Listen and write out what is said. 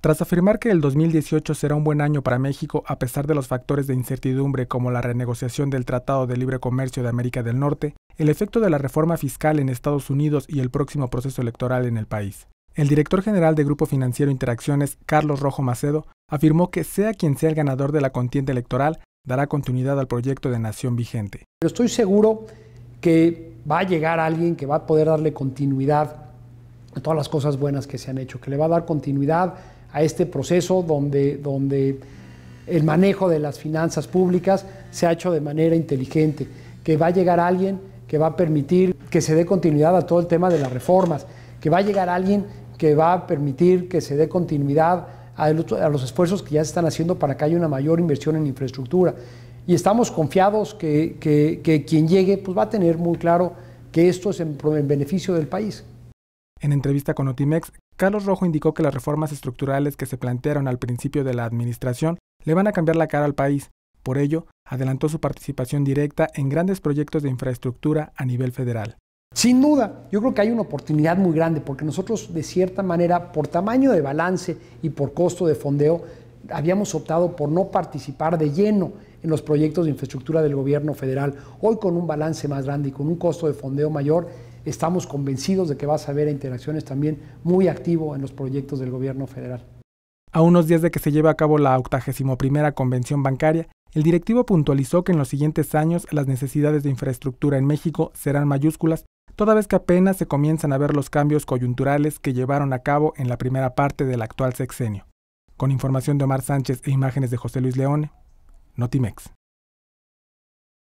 Tras afirmar que el 2018 será un buen año para México a pesar de los factores de incertidumbre como la renegociación del Tratado de Libre Comercio de América del Norte, el efecto de la reforma fiscal en Estados Unidos y el próximo proceso electoral en el país. El director general de Grupo Financiero Interacciones, Carlos Rojo Macedo, afirmó que sea quien sea el ganador de la contienda electoral, dará continuidad al proyecto de nación vigente. Pero estoy seguro que va a llegar alguien que va a poder darle continuidad a todas las cosas buenas que se han hecho, que le va a dar continuidad a este proceso donde, el manejo de las finanzas públicas se ha hecho de manera inteligente, que va a llegar alguien que va a permitir que se dé continuidad a todo el tema de las reformas, que va a llegar alguien que va a permitir que se dé continuidad a, los esfuerzos que ya se están haciendo para que haya una mayor inversión en infraestructura. Y estamos confiados que, quien llegue pues va a tener muy claro que esto es en, en beneficio del país. En entrevista con Otimex, Carlos Rojo indicó que las reformas estructurales que se plantearon al principio de la administración le van a cambiar la cara al país. Por ello, adelantó su participación directa en grandes proyectos de infraestructura a nivel federal. Sin duda, yo creo que hay una oportunidad muy grande porque nosotros de cierta manera, por tamaño de balance y por costo de fondeo, habíamos optado por no participar de lleno en los proyectos de infraestructura del gobierno federal. Hoy con un balance más grande y con un costo de fondeo mayor, estamos convencidos de que vas a ver Interacciones también muy activo en los proyectos del gobierno federal. A unos días de que se lleve a cabo la 81 Convención Bancaria, el directivo puntualizó que en los siguientes años las necesidades de infraestructura en México serán mayúsculas, toda vez que apenas se comienzan a ver los cambios coyunturales que llevaron a cabo en la primera parte del actual sexenio. Con información de Omar Sánchez e imágenes de José Luis Leone, Notimex.